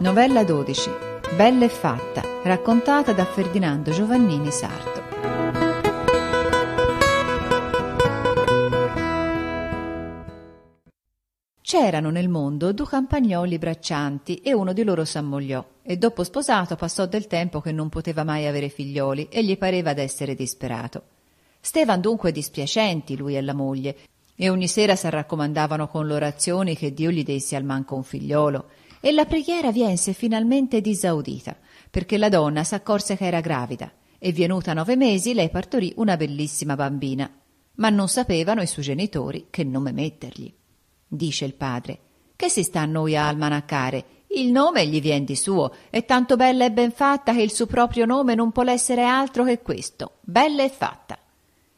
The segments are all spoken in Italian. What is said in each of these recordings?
Novella 12. Bella e fatta, raccontata da Ferdinando Giovannini Sarto. C'erano nel mondo due campagnoli braccianti e uno di loro s'ammogliò e dopo sposato passò del tempo che non poteva mai avere figlioli e gli pareva d'essere disperato. Stevan dunque dispiacenti lui e la moglie e ogni sera s'arraccomandavano con l'orazione che Dio gli desse al manco un figliolo e la preghiera viense finalmente disaudita, perché la donna s'accorse che era gravida e venuta nove mesi lei partorì una bellissima bambina, ma non sapevano i suoi genitori che nome mettergli. Dice il padre, che si sta a noi a almanaccare? Il nome gli vien di suo, è tanto bella e ben fatta che il suo proprio nome non può essere altro che questo, bella e fatta.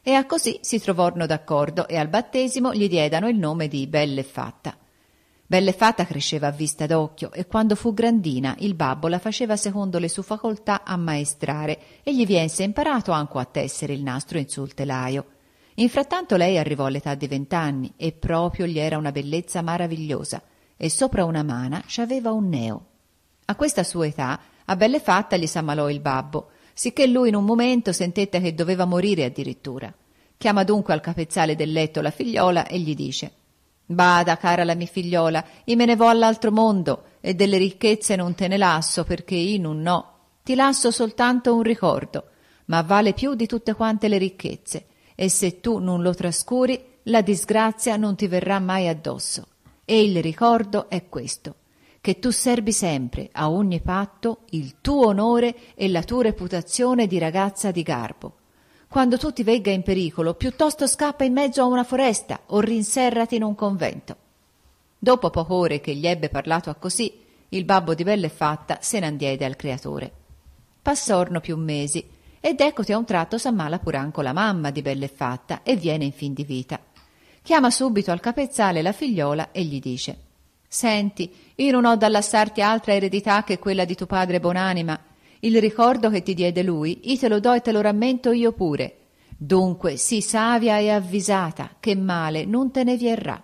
E a così si trovorono d'accordo e al battesimo gli diedano il nome di Belle fatta. Bellefata cresceva a vista d'occhio e quando fu grandina il babbo la faceva secondo le sue facoltà ammaestrare e gli viense imparato anche a tessere il nastro in sul telaio. In frattanto lei arrivò all'età di vent'anni e proprio gli era una bellezza maravigliosa e sopra una mana c'aveva un neo. A questa sua età a Bellefatta gli s'ammalò il babbo, sicché lui in un momento sentette che doveva morire addirittura. Chiama dunque al capezzale del letto la figliuola e gli dice Bada, cara la mia figliuola, io me ne vo all'altro mondo e delle ricchezze non te ne lasso perché io non no. Ti lasso soltanto un ricordo, ma vale più di tutte quante le ricchezze e se tu non lo trascuri la disgrazia non ti verrà mai addosso. E il ricordo è questo, che tu serbi sempre, a ogni patto, il tuo onore e la tua reputazione di ragazza di garbo, quando tu ti vegga in pericolo, piuttosto scappa in mezzo a una foresta o rinserrati in un convento. Dopo poche ore che gli ebbe parlato a così, il babbo di Belle Fatta se ne andiede al creatore. Passorno più mesi, ed eccoti a un tratto s'ammala pur anco la mamma di Belle Fatta e viene in fin di vita. Chiama subito al capezzale la figliola e gli dice Senti, io non ho da lassarti altra eredità che quella di tuo padre Bonanima, il ricordo che ti diede lui, i te lo do e te lo rammento io pure. Dunque, sii savia e avvisata, che male non te ne vierrà.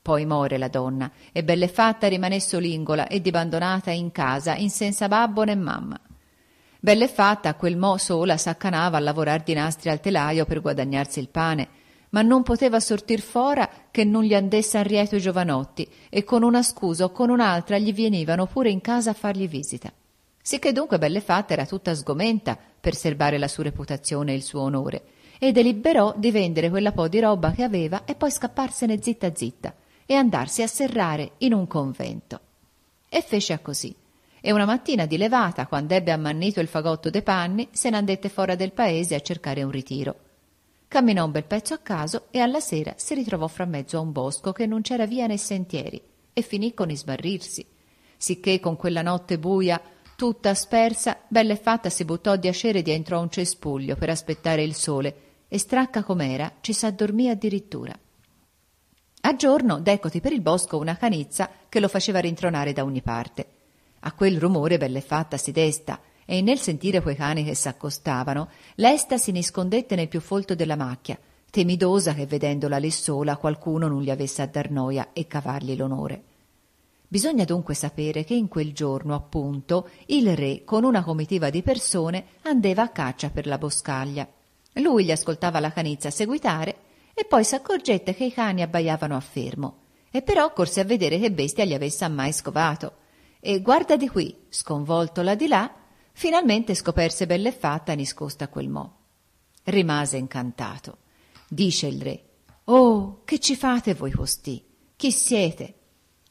Poi more la donna, e belle fatta rimane solingola e dibandonata in casa, in senza babbo né mamma. Belle fatta, a quel mo sola s'accanava a lavorar di nastri al telaio per guadagnarsi il pane, ma non poteva sortir fora che non gli andessan rieto i giovanotti, e con una scusa o con un'altra gli venivano pure in casa a fargli visita. Sicché dunque Bellefatta era tutta sgomenta per serbare la sua reputazione e il suo onore e deliberò di vendere quella po' di roba che aveva e poi scapparsene zitta zitta e andarsi a serrare in un convento. E fece così. E una mattina di levata, quando ebbe ammannito il fagotto dei panni, se n'andette fuori del paese a cercare un ritiro. Camminò un bel pezzo a caso e alla sera si ritrovò fra mezzo a un bosco che non c'era via né sentieri e finì con isbarrirsi, sicché con quella notte buia Tutta spersa, bella e fatta si buttò a giacere dietro a un cespuglio per aspettare il sole e stracca com'era ci s'addormì addirittura. A giorno decoti per il bosco una canizza che lo faceva rintronare da ogni parte. A quel rumore bella e fatta si desta e nel sentire quei cani che s'accostavano, lesta si nascondette nel più folto della macchia, temidosa che vedendola lì sola qualcuno non gli avesse a dar noia e cavargli l'onore. Bisogna dunque sapere che in quel giorno, appunto, il re, con una comitiva di persone, andava a caccia per la boscaglia. Lui gli ascoltava la canizza seguitare e poi s'accorgette che i cani abbaiavano a fermo, e però corse a vedere che bestia gli avesse mai scovato. E guarda di qui, sconvolto là di là, finalmente scoperse belle fatta nascosta a quel mo. Rimase incantato. Dice il re: Oh, che ci fate voi costì? Chi siete?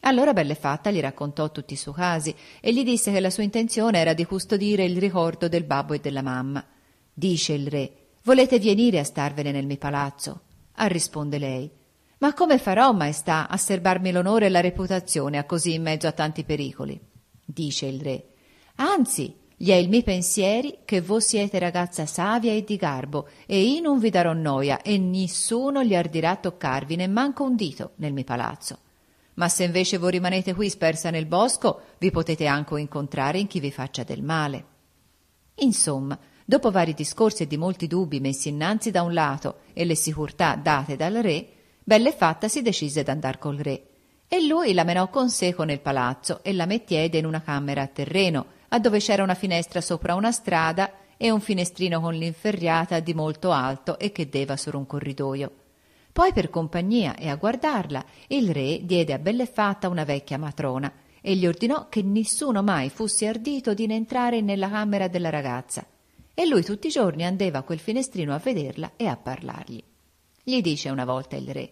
Allora Belle Fatta gli raccontò tutti i suoi casi e gli disse che la sua intenzione era di custodire il ricordo del babbo e della mamma. Dice il re, volete venire a starvene nel mio palazzo? A ah, risponde lei, ma come farò, maestà, a serbarmi l'onore e la reputazione a così in mezzo a tanti pericoli? Dice il re, anzi, gli è il mio pensieri che voi siete ragazza savia e di garbo, e io non vi darò noia, e nessuno gli ardirà toccarvi, né manco un dito, nel mio palazzo. Ma se invece voi rimanete qui spersa nel bosco, vi potete anche incontrare in chi vi faccia del male. Insomma, dopo vari discorsi e di molti dubbi messi innanzi da un lato e le sicurtà date dal re, belle fatta si decise ad andar col re. E lui la menò con seco nel palazzo e la mettiede in una camera a terreno, addove c'era una finestra sopra una strada e un finestrino con l'inferriata di molto alto e che deva su un corridoio poi per compagnia e a guardarla il re diede a belle fatta una vecchia matrona e gli ordinò che nessuno mai fosse ardito di entrare nella camera della ragazza. E lui tutti i giorni andeva a quel finestrino a vederla e a parlargli. Gli dice una volta il re: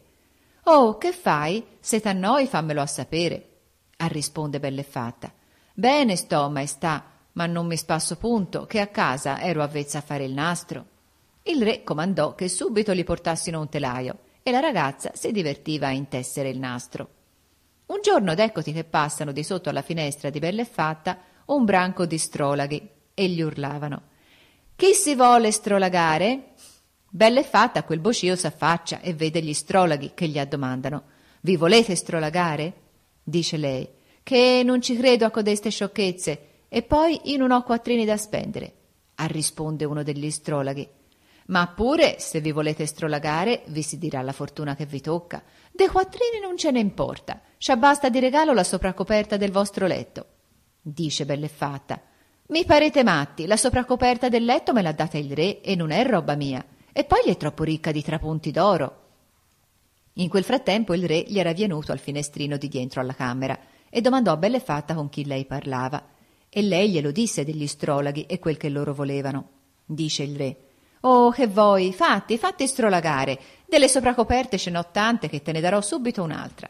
Oh, che fai? Se t'annoi fammelo a sapere. A risponde belle fatta: Bene sto, maestà, ma non mi spasso punto, che a casa ero avvezza a fare il nastro. Il re comandò che subito gli portassino un telaio e la ragazza si divertiva a intessere il nastro. Un giorno ed eccoti che passano di sotto alla finestra di Belle Fatta un branco di strolaghi e gli urlavano Chi si vuole strolagare? Belle Fatta a quel boscio s'affaccia e vede gli strolaghi che gli addomandano Vi volete strolagare? dice lei che non ci credo a codeste sciocchezze e poi io non ho quattrini da spendere. risponde uno degli strolaghi ma pure, se vi volete strolagare, vi si dirà la fortuna che vi tocca. De quattrini non ce ne importa. ci basta di regalo la sopracoperta del vostro letto. Dice belle fatta. Mi parete matti, la sopracoperta del letto me l'ha data il re e non è roba mia. E poi gli è troppo ricca di trapunti d'oro. In quel frattempo il re gli era venuto al finestrino di dietro alla camera e domandò a fatta con chi lei parlava. E lei glielo disse degli strolaghi e quel che loro volevano. Dice il re: Oh, che vuoi, fatti, fatti strolagare. Delle sopracoperte ce n'ho tante che te ne darò subito un'altra.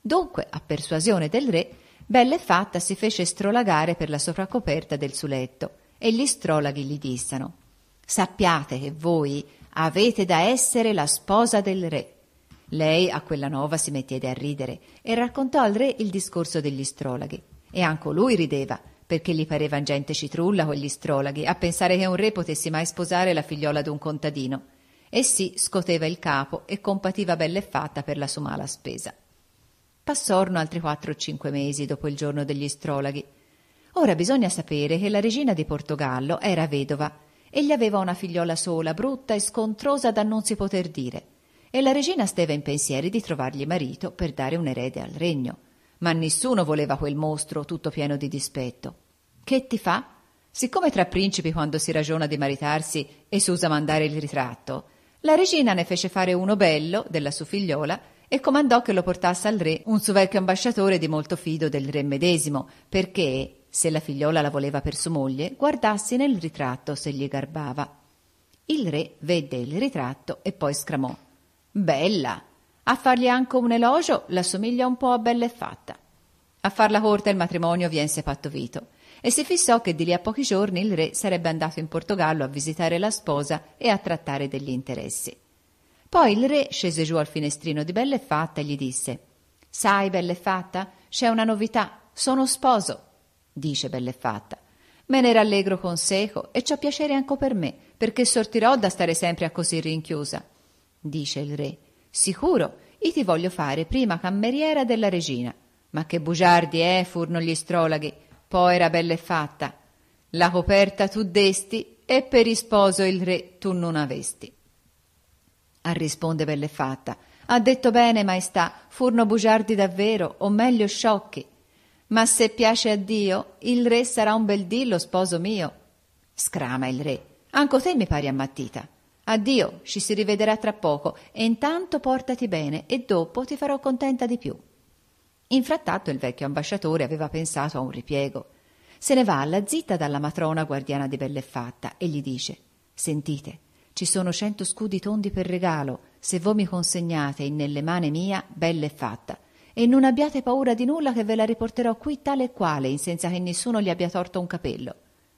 Dunque, a persuasione del re, bella e fatta si fece strolagare per la sopracoperta del suo e gli strolaghi gli dissero: Sappiate che voi avete da essere la sposa del re. Lei a quella nova si mettede a ridere e raccontò al re il discorso degli strolaghi. E anche lui rideva perché gli parevan gente citrulla quegli strolaghi, a pensare che un re potesse mai sposare la figliola d'un contadino. E sì, scoteva il capo e compativa bella e fatta per la sua mala spesa. Passarono altri quattro o cinque mesi dopo il giorno degli strolaghi. Ora bisogna sapere che la regina di Portogallo era vedova e gli aveva una figliola sola, brutta e scontrosa da non si poter dire. E la regina stava in pensieri di trovargli marito per dare un erede al regno ma nessuno voleva quel mostro tutto pieno di dispetto. Che ti fa? Siccome tra principi quando si ragiona di maritarsi e si usa mandare il ritratto, la regina ne fece fare uno bello della sua figliola e comandò che lo portasse al re un suo vecchio ambasciatore di molto fido del re medesimo, perché, se la figliola la voleva per sua moglie, guardassi nel ritratto se gli garbava. Il re vede il ritratto e poi sclamò Bella! A fargli anche un elogio la somiglia un po' a Bellefatta. A farla corta il matrimonio viense fatto vito e si fissò che di lì a pochi giorni il re sarebbe andato in Portogallo a visitare la sposa e a trattare degli interessi. Poi il re scese giù al finestrino di Bellefatta e gli disse Sai, Bellefatta, c'è una novità, sono sposo, dice Bellefatta. Me ne rallegro con seco e c'ho piacere anche per me, perché sortirò da stare sempre a così rinchiusa, dice il re Sicuro, io ti voglio fare prima cameriera della regina. Ma che bugiardi, eh, furono gli astrologhi. Poi era bella e fatta. La coperta tu desti e per isposo il re tu non avesti. A risponde bella e fatta. Ha detto bene, maestà, furono bugiardi davvero, o meglio sciocchi. Ma se piace a Dio, il re sarà un bel dillo, sposo mio. Scrama il re. Anco te mi pari ammattita. Addio, ci si rivederà tra poco, e intanto portati bene e dopo ti farò contenta di più. In frattanto il vecchio ambasciatore aveva pensato a un ripiego. Se ne va alla zitta dalla matrona guardiana di Bellefatta e gli dice Sentite, ci sono cento scudi tondi per regalo, se voi mi consegnate in nelle mani mia, Bellefatta, e non abbiate paura di nulla che ve la riporterò qui tale e quale, in senza che nessuno gli abbia torto un capello.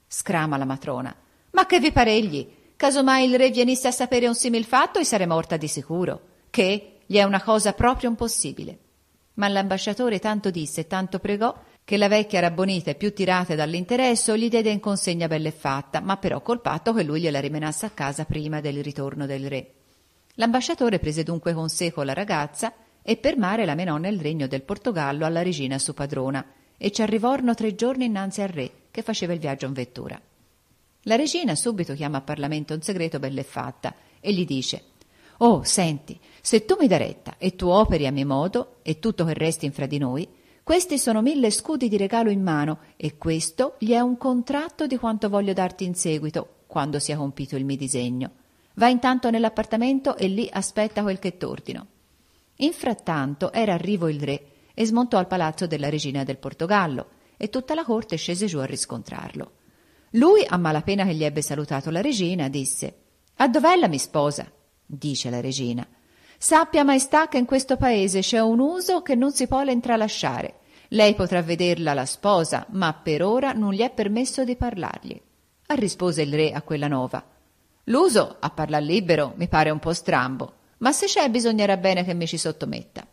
Scrama la matrona. Ma che vi paregli? Casomai il re venisse a sapere un simil fatto e sarei morta di sicuro, che gli è una cosa proprio impossibile. Ma l'ambasciatore tanto disse e tanto pregò che la vecchia rabbonita e più tirata dall'interesso gli diede in consegna bell'e fatta, ma però col patto che lui gliela rimenasse a casa prima del ritorno del re. L'ambasciatore prese dunque con sé con la ragazza e per mare la menò nel regno del Portogallo alla regina sua padrona e ci arrivono tre giorni innanzi al re che faceva il viaggio in vettura. La regina subito chiama a Parlamento un segreto belle fatta e gli dice Oh, senti, se tu mi dai retta e tu operi a mio modo e tutto che resti infra di noi, questi sono mille scudi di regalo in mano e questo gli è un contratto di quanto voglio darti in seguito, quando sia compito il mio disegno. Va intanto nell'appartamento e lì aspetta quel che t'ordino. In frattanto era arrivo il re e smontò al palazzo della regina del Portogallo e tutta la corte scese giù a riscontrarlo. Lui, a malapena che gli ebbe salutato la regina, disse A dovella mi sposa, dice la regina. Sappia maestà che in questo paese c'è un uso che non si può intralasciare. Lei potrà vederla la sposa, ma per ora non gli è permesso di parlargli. Rispose il re a quella nova. L'uso a parlar libero mi pare un po' strambo, ma se c'è bisognerà bene che mi ci sottometta.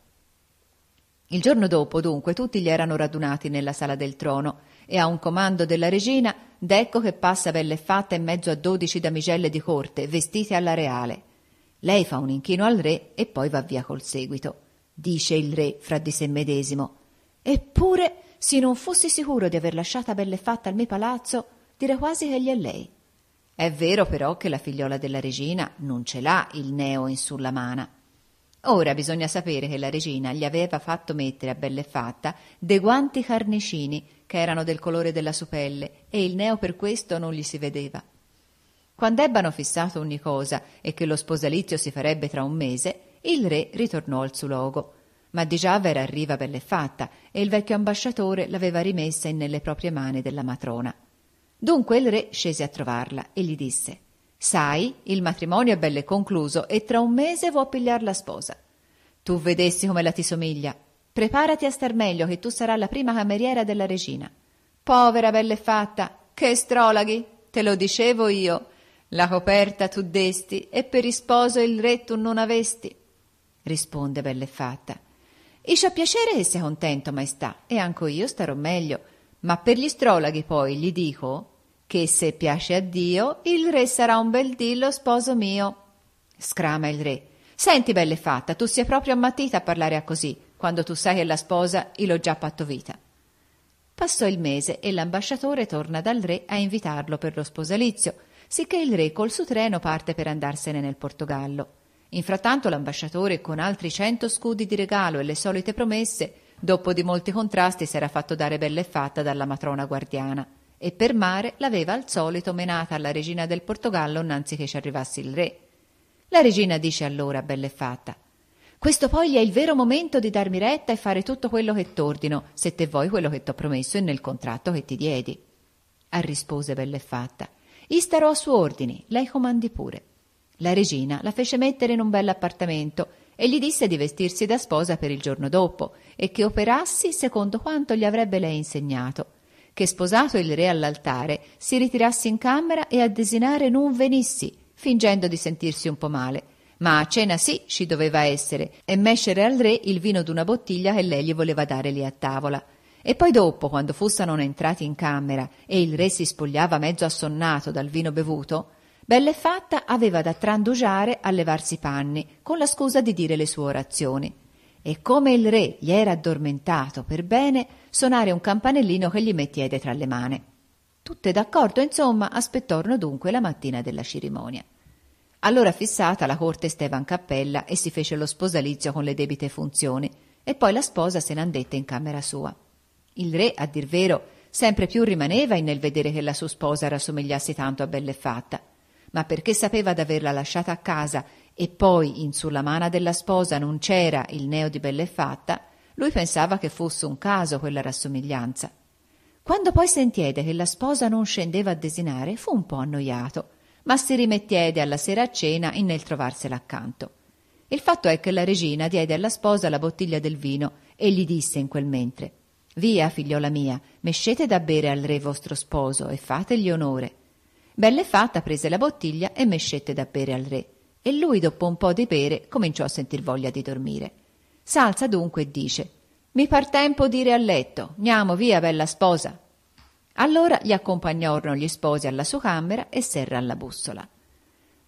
Il giorno dopo, dunque, tutti gli erano radunati nella sala del trono e a un comando della regina Decco che passa belle fatte in mezzo a dodici damigelle di corte, vestite alla reale. Lei fa un inchino al re e poi va via col seguito. Dice il re fra di sé medesimo. Eppure, se non fossi sicuro di aver lasciata belle fatte al mio palazzo, direi quasi che egli è lei. È vero però che la figliola della regina non ce l'ha il neo in sulla mana. Ora bisogna sapere che la regina gli aveva fatto mettere a belle fatta dei guanti carnicini che erano del colore della sua pelle, e il neo per questo non gli si vedeva. Quando ebbano fissato ogni cosa e che lo sposalizio si farebbe tra un mese, il re ritornò al suo luogo. Ma di già era arriva belle fatta e il vecchio ambasciatore l'aveva rimessa in nelle proprie mani della matrona. Dunque il re scese a trovarla e gli disse Sai, il matrimonio è belle concluso e tra un mese vuoi pigliar la sposa. Tu vedessi come la ti somiglia. Preparati a star meglio, che tu sarai la prima cameriera della regina. Povera belle fatta, che strolaghi! Te lo dicevo io. La coperta tu desti e per isposo il re tu non avesti. Risponde belle fatta. Iscia piacere che sia contento, maestà, e anco io starò meglio. Ma per gli strolaghi poi gli dico che se piace a Dio, il re sarà un bel dillo sposo mio. Scrama il re. Senti, belle fatta, tu sia proprio ammattita a parlare a così quando tu sai che la sposa io l'ho già vita. Passò il mese e l'ambasciatore torna dal re a invitarlo per lo sposalizio, sicché il re col suo treno parte per andarsene nel Portogallo. Infrattanto l'ambasciatore, con altri cento scudi di regalo e le solite promesse, dopo di molti contrasti s'era fatto dare bella e fatta dalla matrona guardiana e per mare l'aveva al solito menata alla regina del Portogallo innanzi che ci arrivasse il re. La regina dice allora, bella e fatta, questo poi gli è il vero momento di darmi retta e fare tutto quello che t'ordino, se te vuoi quello che t'ho promesso e nel contratto che ti diedi. rispose Arrispose fatta. I starò a su ordini, lei comandi pure. La regina la fece mettere in un bell'appartamento e gli disse di vestirsi da sposa per il giorno dopo e che operassi secondo quanto gli avrebbe lei insegnato che sposato il re all'altare si ritirassi in camera e a desinare non venissi, fingendo di sentirsi un po' male, ma a cena sì ci doveva essere e mescere al re il vino d'una bottiglia che lei gli voleva dare lì a tavola. E poi dopo, quando fussano entrati in camera e il re si spogliava mezzo assonnato dal vino bevuto, Belle fatta aveva da trandugiare a levarsi i panni, con la scusa di dire le sue orazioni. E come il re gli era addormentato per bene, sonare un campanellino che gli mettiede tra le mani. Tutte d'accordo, insomma, aspettono dunque la mattina della cerimonia. Allora fissata la corte Stevan Cappella e si fece lo sposalizio con le debite funzioni e poi la sposa se n'andette in camera sua. Il re, a dir vero, sempre più rimaneva nel vedere che la sua sposa rassomigliasse tanto a belle fatta, ma perché sapeva d'averla lasciata a casa e poi in sulla mano della sposa non c'era il neo di belle fatta, lui pensava che fosse un caso quella rassomiglianza. Quando poi sentiede che la sposa non scendeva a desinare, fu un po' annoiato ma si rimettiede alla sera a cena in nel trovarsela accanto. Il fatto è che la regina diede alla sposa la bottiglia del vino e gli disse in quel mentre Via, figliola mia, mescete da bere al re vostro sposo e fategli onore. Belle fatta prese la bottiglia e mescette da bere al re, e lui dopo un po' di bere cominciò a sentir voglia di dormire. S'alza dunque e dice Mi par tempo d'ire a letto, andiamo via, bella sposa, allora gli accompagnarono gli sposi alla sua camera e Serra alla bussola.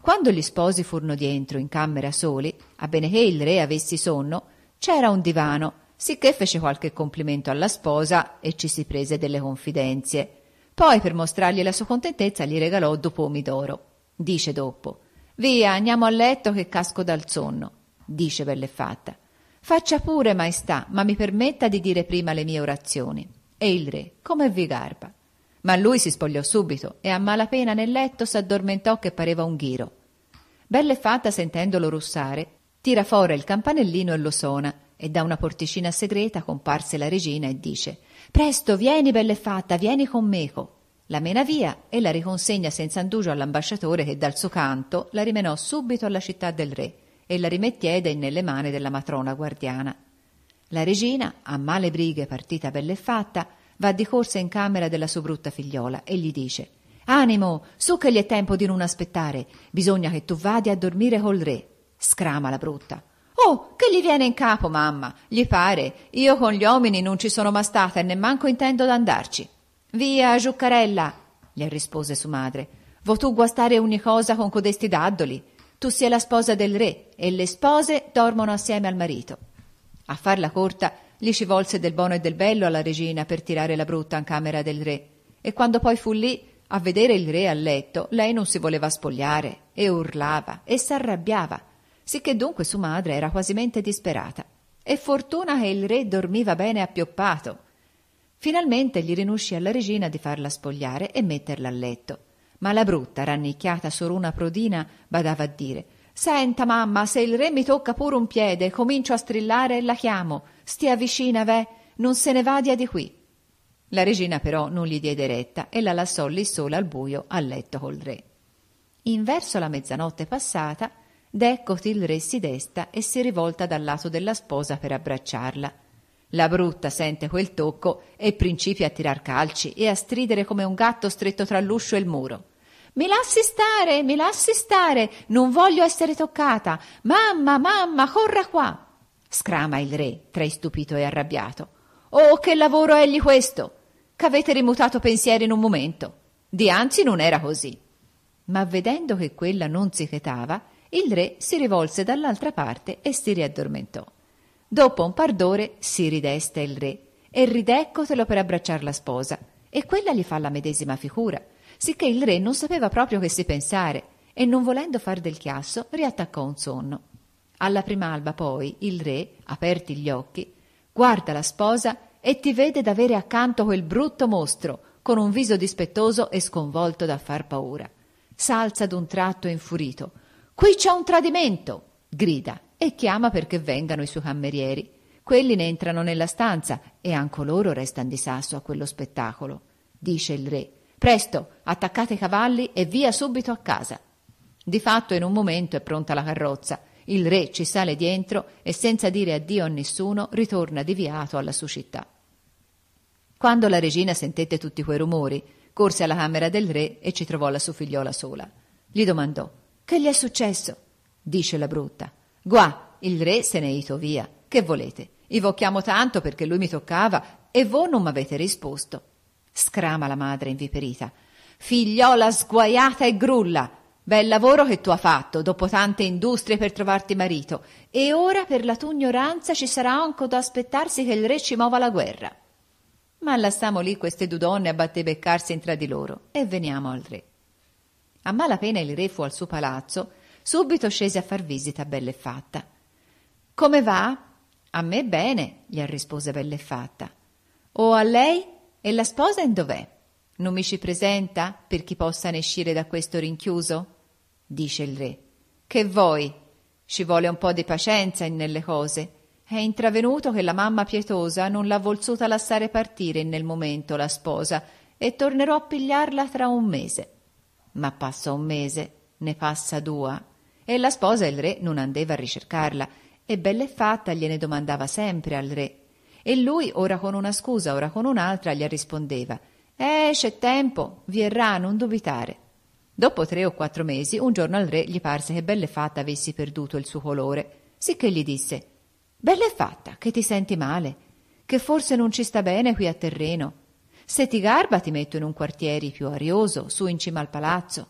Quando gli sposi furono dentro in camera soli, a bene che il re avessi sonno, c'era un divano, sicché fece qualche complimento alla sposa e ci si prese delle confidenze. Poi, per mostrargli la sua contentezza, gli regalò due pomidoro. Dice dopo: Via, andiamo a letto che casco dal sonno. Dice belle fatta. Faccia pure, maestà, ma mi permetta di dire prima le mie orazioni. E il re, come vi garba. Ma lui si spogliò subito e a malapena nel letto s'addormentò che pareva un ghiro. Belle fatta sentendolo russare, tira fuori il campanellino e lo suona, e da una porticina segreta comparse la regina e dice Presto, vieni, belle fatta, vieni con meco. La mena via e la riconsegna senza indugio all'ambasciatore che dal suo canto la rimenò subito alla città del re e la rimettiede nelle mani della matrona guardiana. La regina, a male brighe partita belle fatta, va di corsa in camera della sua brutta figliola e gli dice Animo, su che gli è tempo di non aspettare, bisogna che tu vadi a dormire col re. Scrama la brutta. Oh, che gli viene in capo, mamma? Gli pare? Io con gli uomini non ci sono mai stata e nemmanco intendo d'andarci. Via, Giuccarella, gli rispose sua madre. Vo tu guastare ogni cosa con codesti daddoli. Tu sei la sposa del re e le spose dormono assieme al marito. A farla corta, Lì ci volse del buono e del bello alla regina per tirare la brutta in camera del re. E quando poi fu lì a vedere il re a letto, lei non si voleva spogliare e urlava e s'arrabbiava, sicché dunque sua madre era quasimente disperata. E fortuna che il re dormiva bene appioppato. Finalmente gli rinuuscì alla regina di farla spogliare e metterla a letto. Ma la brutta, rannicchiata una prodina, badava a dire Senta, mamma, se il re mi tocca pure un piede, comincio a strillare e la chiamo Stia vicina, v'è, non se ne vadia di qui. La regina però non gli diede retta e la lasciò lì sola al buio a letto col re. Inverso la mezzanotte passata, d'eccoti il re si desta e si rivolta dal lato della sposa per abbracciarla. La brutta sente quel tocco e principia a tirar calci e a stridere come un gatto stretto tra l'uscio e il muro. Mi lassi stare, mi lassi stare, non voglio essere toccata. Mamma, mamma, corra qua scrama il re, tra istupito e arrabbiato. Oh, che lavoro è egli questo! C'avete rimutato pensiero in un momento. Dianzi non era così. Ma vedendo che quella non si chetava, il re si rivolse dall'altra parte e si riaddormentò. Dopo un par d'ore si rideste il re e rideccotelo per abbracciar la sposa, e quella gli fa la medesima figura, sicché il re non sapeva proprio che si pensare, e non volendo far del chiasso riattaccò un sonno. Alla prima alba poi il re, aperti gli occhi, guarda la sposa e ti vede d'avere accanto quel brutto mostro, con un viso dispettoso e sconvolto da far paura. S'alza d'un tratto infurito. Qui c'è un tradimento! grida e chiama perché vengano i suoi camerieri. Quelli ne entrano nella stanza e anche loro restano di sasso a quello spettacolo. Dice il re: Presto, attaccate i cavalli e via subito a casa. Di fatto, in un momento è pronta la carrozza il re ci sale dentro e senza dire addio a nessuno ritorna deviato alla sua città. Quando la regina sentette tutti quei rumori, corse alla camera del re e ci trovò la sua figliola sola. Gli domandò Che gli è successo? Dice la brutta. Guà, il re se n'è ito via. Che volete? Ivocchiamo tanto perché lui mi toccava e voi non m'avete risposto. Scrama la madre inviperita. Figliola sguaiata e grulla, Bel lavoro che tu hai fatto, dopo tante industrie per trovarti marito. E ora, per la tua ignoranza, ci sarà anche da aspettarsi che il re ci muova la guerra. Ma lasciamo lì queste due donne a battebeccarsi tra di loro e veniamo al re. A malapena il re fu al suo palazzo, subito scese a far visita belle fatta. Come va? A me bene, gli rispose belle fatta. O a lei? E la sposa in dov'è? Non mi ci presenta per chi possa ne uscire da questo rinchiuso? dice il re. Che vuoi? Ci vuole un po' di pacienza in nelle cose. È intravenuto che la mamma pietosa non l'ha voluta lasciare partire nel momento la sposa e tornerò a pigliarla tra un mese. Ma passa un mese, ne passa due, e la sposa e il re non andeva a ricercarla, e belle fatta gliene domandava sempre al re. E lui, ora con una scusa, ora con un'altra, gli rispondeva: Eh, c'è tempo, vi errà, non dubitare. Dopo tre o quattro mesi, un giorno al re gli parse che belle fatta avessi perduto il suo colore, sicché gli disse Belle fatta, che ti senti male, che forse non ci sta bene qui a terreno. Se ti garba ti metto in un quartieri più arioso, su in cima al palazzo.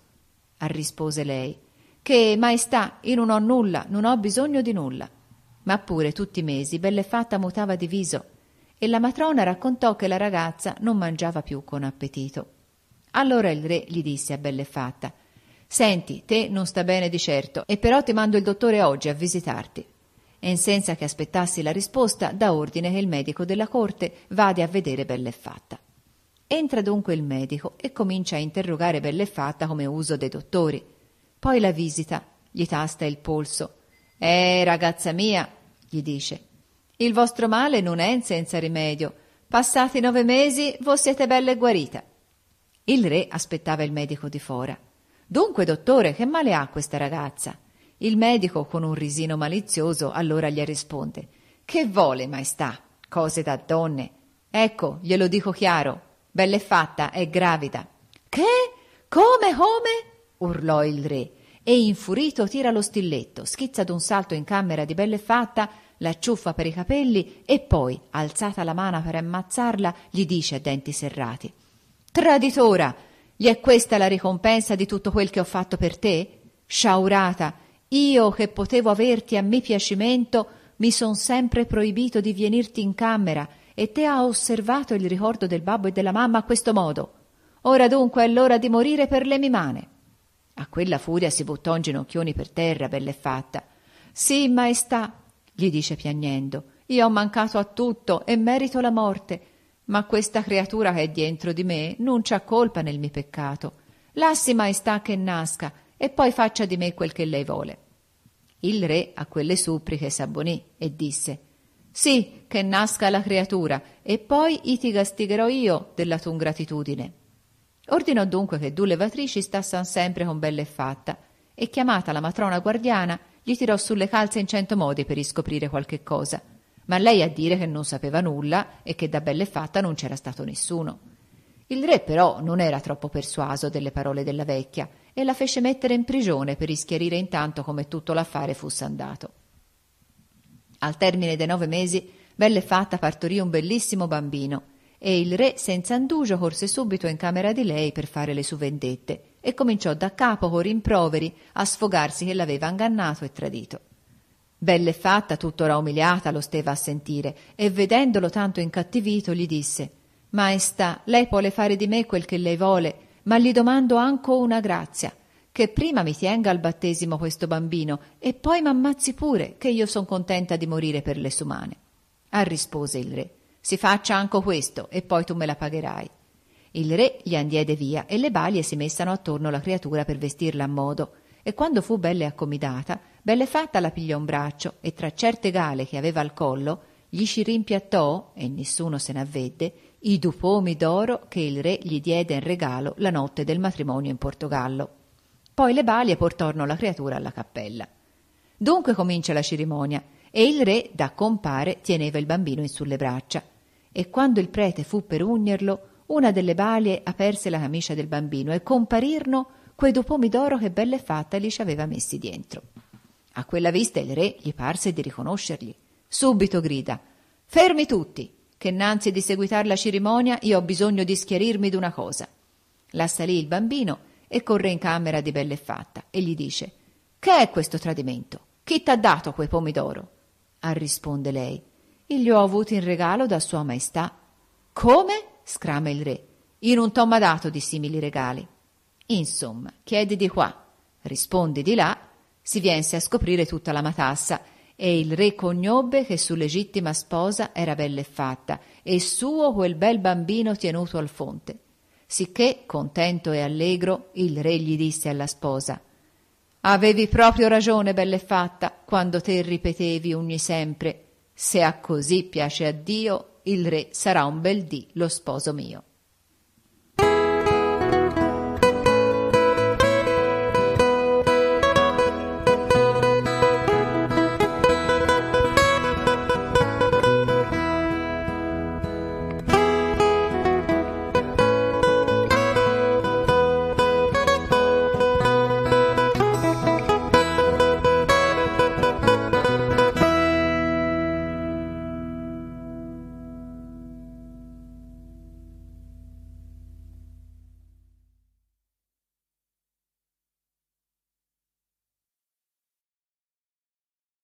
Arrispose lei, che maestà, io non ho nulla, non ho bisogno di nulla. Ma pure tutti i mesi belle fatta mutava di viso, e la matrona raccontò che la ragazza non mangiava più con appetito. Allora il re gli disse a belle fatta Senti, te non sta bene di certo, e però ti mando il dottore oggi a visitarti. E senza che aspettassi la risposta, dà ordine che il medico della corte vada a vedere Bellefatta. Entra dunque il medico e comincia a interrogare Bellefatta come uso dei dottori. Poi la visita, gli tasta il polso. Eh, ragazza mia, gli dice, il vostro male non è senza rimedio. Passati nove mesi, voi siete belle guarita. Il re aspettava il medico di fora. Dunque, dottore, che male ha questa ragazza? Il medico, con un risino malizioso, allora gli risponde Che vuole, maestà? Cose da donne. Ecco, glielo dico chiaro. Bella fatta, è gravida. Che? Come, come? urlò il re e infurito tira lo stilletto, schizza d'un salto in camera di belle fatta, la ciuffa per i capelli e poi, alzata la mano per ammazzarla, gli dice a denti serrati Traditora! Gli è questa la ricompensa di tutto quel che ho fatto per te? Sciaurata! Io che potevo averti a me piacimento, mi son sempre proibito di venirti in camera e te ha osservato il ricordo del babbo e della mamma a questo modo. Ora dunque è l'ora di morire per le mimane. A quella furia si buttò in ginocchioni per terra, bella e fatta. Sì, maestà, gli dice piagnendo, io ho mancato a tutto e merito la morte ma questa creatura che è dentro di me non c'ha colpa nel mio peccato. Lassi mai sta che nasca e poi faccia di me quel che lei vuole. Il re a quelle suppliche s'abbonì e disse Sì, che nasca la creatura, e poi i ti stigherò io della tua ingratitudine. Ordinò dunque che due levatrici stassan sempre con belle fatta, e chiamata la matrona guardiana, gli tirò sulle calze in cento modi per riscoprire qualche cosa ma lei a dire che non sapeva nulla e che da belle fatta non c'era stato nessuno. Il re però non era troppo persuaso delle parole della vecchia e la fece mettere in prigione per rischiarire intanto come tutto l'affare fosse andato. Al termine dei nove mesi, belle fatta partorì un bellissimo bambino e il re senza indugio corse subito in camera di lei per fare le sue vendette e cominciò da capo con rimproveri a sfogarsi che l'aveva ingannato e tradito. Belle fatta, tuttora umiliata, lo steva a sentire e vedendolo tanto incattivito gli disse Maestà, lei vuole fare di me quel che lei vuole, ma gli domando anco una grazia, che prima mi tenga al battesimo questo bambino e poi m'ammazzi pure, che io son contenta di morire per le sumane. Ah, rispose il re, si faccia anco questo e poi tu me la pagherai. Il re gli andiede via e le balie si messano attorno la creatura per vestirla a modo, e quando fu belle accomidata, Bellefatta la pigliò un braccio e tra certe gale che aveva al collo gli si rimpiattò, e nessuno se n'avvedde, i due pomi d'oro che il re gli diede in regalo la notte del matrimonio in Portogallo. Poi le balie portarono la creatura alla cappella. Dunque comincia la cerimonia e il re, da compare, teneva il bambino in sulle braccia. E quando il prete fu per ugnerlo, una delle balie aperse la camicia del bambino e comparirono quei due pomidoro d'oro che Bellefatta gli ci aveva messi dentro. A quella vista il re gli parse di riconoscergli. Subito grida Fermi tutti, che innanzi di seguitar la cerimonia io ho bisogno di schiarirmi d'una cosa. La salì il bambino e corre in camera di belle fatta e gli dice Che è questo tradimento? Chi t'ha dato quei pomidoro? A risponde lei Il li ho avuti in regalo da sua maestà. Come? scrama il re. Io non t'ho mai dato di simili regali. Insomma, chiedi di qua, rispondi di là si viense a scoprire tutta la matassa e il re cognobbe che su legittima sposa era bella e fatta e suo quel bel bambino tenuto al fonte. Sicché, contento e allegro, il re gli disse alla sposa Avevi proprio ragione, bella e fatta, quando te ripetevi ogni sempre Se a così piace a Dio, il re sarà un bel dì lo sposo mio.